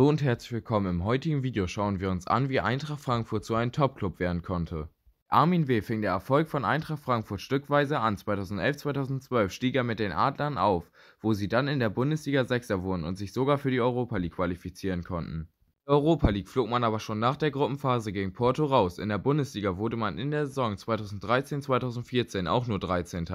Hallo und herzlich willkommen. Im heutigen Video schauen wir uns an, wie Eintracht Frankfurt zu einem Top-Club werden konnte. Armin W. fing der Erfolg von Eintracht Frankfurt stückweise an. 2011-2012 stieg er mit den Adlern auf, wo sie dann in der Bundesliga Sechser wurden und sich sogar für die Europa League qualifizieren konnten. In der Europa League flog man aber schon nach der Gruppenphase gegen Porto raus. In der Bundesliga wurde man in der Saison 2013-2014 auch nur 13.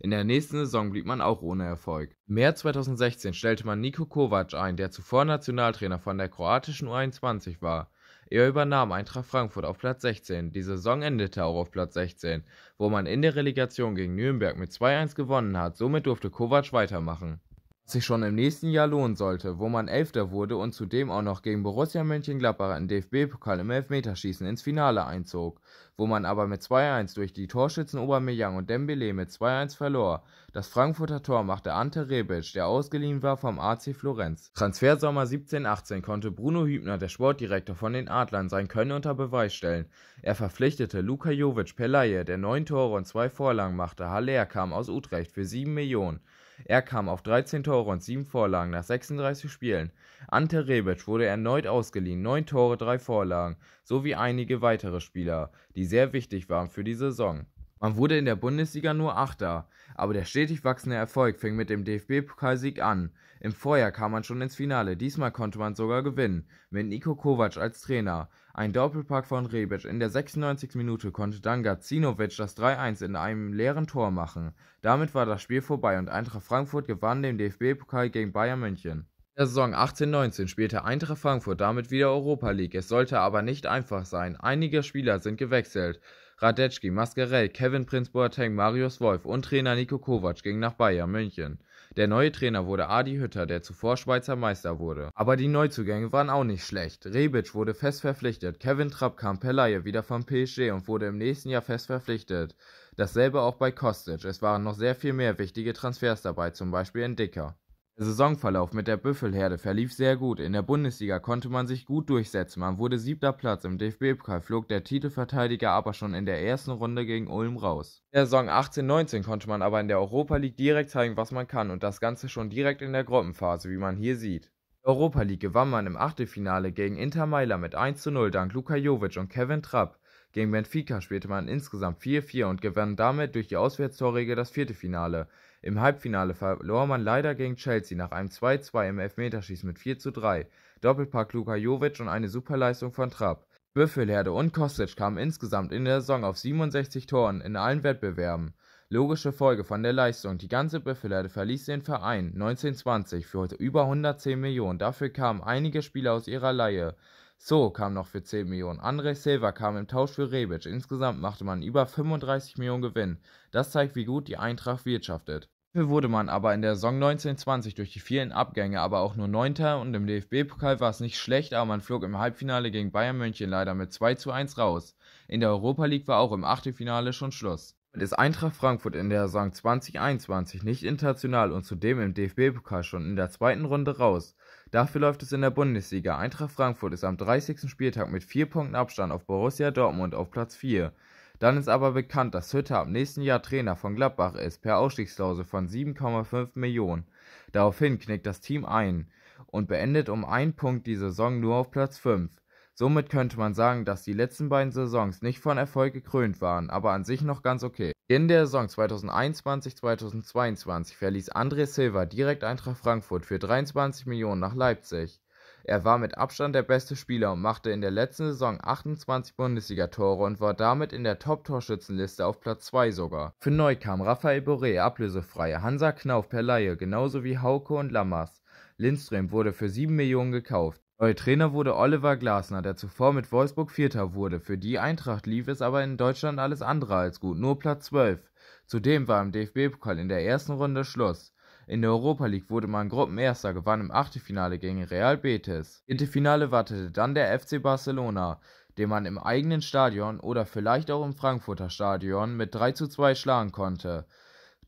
In der nächsten Saison blieb man auch ohne Erfolg. März 2016 stellte man Niko Kovac ein, der zuvor Nationaltrainer von der kroatischen U21 war. Er übernahm Eintracht Frankfurt auf Platz 16. Die Saison endete auch auf Platz 16, wo man in der Relegation gegen Nürnberg mit 2-1 gewonnen hat. Somit durfte Kovac weitermachen sich schon im nächsten Jahr lohnen sollte, wo man Elfter wurde und zudem auch noch gegen Borussia Mönchengladbach im DFB-Pokal im Elfmeterschießen ins Finale einzog, wo man aber mit 2-1 durch die Torschützen Aubameyang und Dembele mit 2-1 verlor. Das Frankfurter Tor machte Ante Rebic, der ausgeliehen war vom AC Florenz. Transfersommer 17-18 konnte Bruno Hübner, der Sportdirektor von den Adlern, sein Können unter Beweis stellen. Er verpflichtete Luka Jovic per Laie, der neun Tore und zwei Vorlagen machte. Haller kam aus Utrecht für 7 Millionen. Er kam auf 13 Tore und 7 Vorlagen nach 36 Spielen. Ante Rebic wurde erneut ausgeliehen, 9 Tore, 3 Vorlagen, sowie einige weitere Spieler, die sehr wichtig waren für die Saison. Man wurde in der Bundesliga nur Achter, aber der stetig wachsende Erfolg fing mit dem DFB-Pokalsieg an. Im Vorjahr kam man schon ins Finale, diesmal konnte man sogar gewinnen, mit Niko Kovac als Trainer. Ein Doppelpack von Rebic in der 96. Minute konnte dann Gacinovic das 3-1 in einem leeren Tor machen. Damit war das Spiel vorbei und Eintracht Frankfurt gewann den DFB-Pokal gegen Bayern München. In der Saison 18-19 spielte Eintracht Frankfurt damit wieder Europa League. Es sollte aber nicht einfach sein. Einige Spieler sind gewechselt. Radetzky, Mascarell, Kevin Prinz Boateng, Marius Wolf und Trainer Nico Kovac gingen nach Bayern München. Der neue Trainer wurde Adi Hütter, der zuvor Schweizer Meister wurde. Aber die Neuzugänge waren auch nicht schlecht. Rebic wurde fest verpflichtet, Kevin Trapp kam per Laie wieder vom PSG und wurde im nächsten Jahr fest verpflichtet. Dasselbe auch bei Kostic. Es waren noch sehr viel mehr wichtige Transfers dabei, zum Beispiel in Dicker. Der Saisonverlauf mit der Büffelherde verlief sehr gut. In der Bundesliga konnte man sich gut durchsetzen. Man wurde siebter Platz. Im DFB-Pokal flog der Titelverteidiger aber schon in der ersten Runde gegen Ulm raus. In der Saison 18-19 konnte man aber in der Europa League direkt zeigen, was man kann und das Ganze schon direkt in der Gruppenphase, wie man hier sieht. Die Europa League gewann man im Achtelfinale gegen Inter Mailand mit 1 0 dank Luka Jovic und Kevin Trapp. Gegen Benfica spielte man insgesamt 4-4 und gewann damit durch die Auswärtstorregel das vierte Finale. Im Halbfinale verlor man leider gegen Chelsea nach einem 2-2 im Elfmeterschießen mit 4-3. Doppelpack Luka Jovic und eine Superleistung von Trapp. Büffelherde und Kostic kamen insgesamt in der Saison auf 67 Toren in allen Wettbewerben. Logische Folge von der Leistung, die ganze Büffelherde verließ den Verein 1920 für über 110 Millionen, dafür kamen einige Spieler aus ihrer Leihe. So kam noch für 10 Millionen. André Silva kam im Tausch für Rebic. Insgesamt machte man über 35 Millionen Gewinn. Das zeigt, wie gut die Eintracht wirtschaftet. Dafür wurde man aber in der Saison 1920 durch die vielen Abgänge aber auch nur Neunter und im DFB-Pokal war es nicht schlecht, aber man flog im Halbfinale gegen Bayern München leider mit 2 zu 1 raus. In der Europa League war auch im Achtelfinale schon Schluss. Ist Eintracht Frankfurt in der Saison 2021 nicht international und zudem im DFB-Pokal schon in der zweiten Runde raus? Dafür läuft es in der Bundesliga. Eintracht Frankfurt ist am 30. Spieltag mit vier Punkten Abstand auf Borussia Dortmund auf Platz 4. Dann ist aber bekannt, dass Hütter ab nächsten Jahr Trainer von Gladbach ist, per Ausstiegsklausel von 7,5 Millionen. Daraufhin knickt das Team ein und beendet um einen Punkt die Saison nur auf Platz 5. Somit könnte man sagen, dass die letzten beiden Saisons nicht von Erfolg gekrönt waren, aber an sich noch ganz okay. In der Saison 2021-2022 verließ André Silva direkt Eintracht Frankfurt für 23 Millionen nach Leipzig. Er war mit Abstand der beste Spieler und machte in der letzten Saison 28 Bundesliga-Tore und war damit in der Top-Torschützenliste auf Platz 2 sogar. Für neu kam Raphael Boré ablösefrei, Hansa Knauf per Laie, genauso wie Hauke und Lammers. Lindström wurde für 7 Millionen gekauft. Neuer Trainer wurde Oliver Glasner, der zuvor mit Wolfsburg Vierter wurde. Für die Eintracht lief es aber in Deutschland alles andere als gut, nur Platz 12. Zudem war im DFB-Pokal in der ersten Runde Schluss. In der Europa League wurde man Gruppenerster, gewann im Achtelfinale gegen Real Betis. Viertelfinale wartete dann der FC Barcelona, den man im eigenen Stadion oder vielleicht auch im Frankfurter Stadion mit 3 zu 2 schlagen konnte.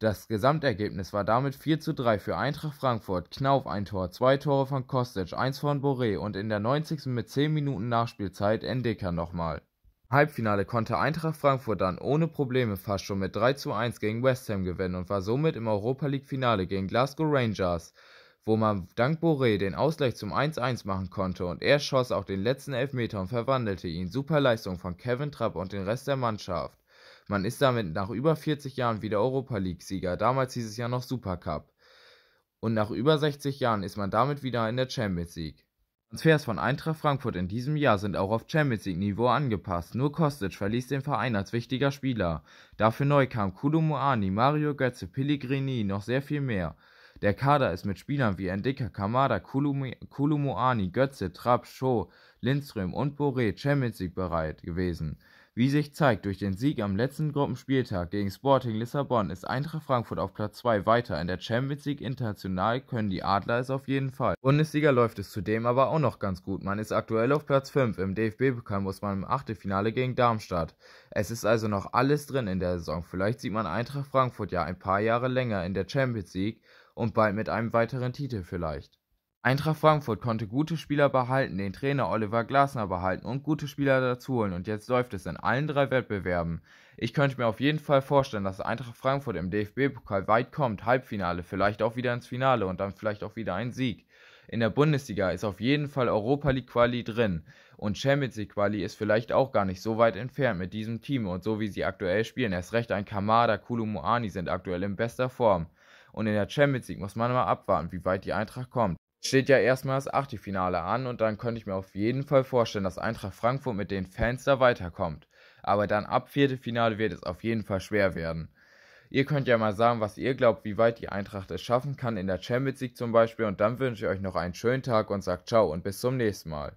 Das Gesamtergebnis war damit 4 zu 3 für Eintracht Frankfurt. Knauf ein Tor, zwei Tore von Kostic, eins von Boré und in der 90. mit 10 Minuten Nachspielzeit Endecker nochmal. Halbfinale konnte Eintracht Frankfurt dann ohne Probleme fast schon mit 3 zu 1 gegen West Ham gewinnen und war somit im Europa League Finale gegen Glasgow Rangers, wo man dank Boré den Ausgleich zum 1-1 machen konnte und er schoss auch den letzten Elfmeter und verwandelte ihn. Super Leistung von Kevin Trapp und den Rest der Mannschaft. Man ist damit nach über 40 Jahren wieder Europa League-Sieger, damals hieß es ja noch Supercup. Und nach über 60 Jahren ist man damit wieder in der Champions League. Transfers von Eintracht Frankfurt in diesem Jahr sind auch auf Champions League Niveau angepasst. Nur Kostic verließ den Verein als wichtiger Spieler. Dafür neu kamen Kudo Mario Götze, Pellegrini, noch sehr viel mehr. Der Kader ist mit Spielern wie Endika, Kamada, Kulum Kulumuani, Götze, Trapp, Scho, Lindström und Boré Champions League bereit gewesen. Wie sich zeigt, durch den Sieg am letzten Gruppenspieltag gegen Sporting Lissabon ist Eintracht Frankfurt auf Platz 2 weiter. In der Champions League international können die Adler es auf jeden Fall. Bundesliga läuft es zudem aber auch noch ganz gut. Man ist aktuell auf Platz 5. Im DFB-Pokal muss man im Achtelfinale gegen Darmstadt. Es ist also noch alles drin in der Saison. Vielleicht sieht man Eintracht Frankfurt ja ein paar Jahre länger in der Champions League und bald mit einem weiteren Titel vielleicht. Eintracht Frankfurt konnte gute Spieler behalten, den Trainer Oliver Glasner behalten und gute Spieler dazuholen und jetzt läuft es in allen drei Wettbewerben. Ich könnte mir auf jeden Fall vorstellen, dass Eintracht Frankfurt im DFB-Pokal weit kommt, Halbfinale, vielleicht auch wieder ins Finale und dann vielleicht auch wieder ein Sieg. In der Bundesliga ist auf jeden Fall Europa League Quali drin und Champions League Quali ist vielleicht auch gar nicht so weit entfernt mit diesem Team und so wie sie aktuell spielen. Erst recht ein Kamada, Kulumuani sind aktuell in bester Form. Und in der Champions League muss man mal abwarten, wie weit die Eintracht kommt steht ja erstmal das Achtelfinale an und dann könnte ich mir auf jeden Fall vorstellen, dass Eintracht Frankfurt mit den Fans da weiterkommt. Aber dann ab Viertelfinale wird es auf jeden Fall schwer werden. Ihr könnt ja mal sagen, was ihr glaubt, wie weit die Eintracht es schaffen kann in der Champions League zum Beispiel. Und dann wünsche ich euch noch einen schönen Tag und sagt ciao und bis zum nächsten Mal.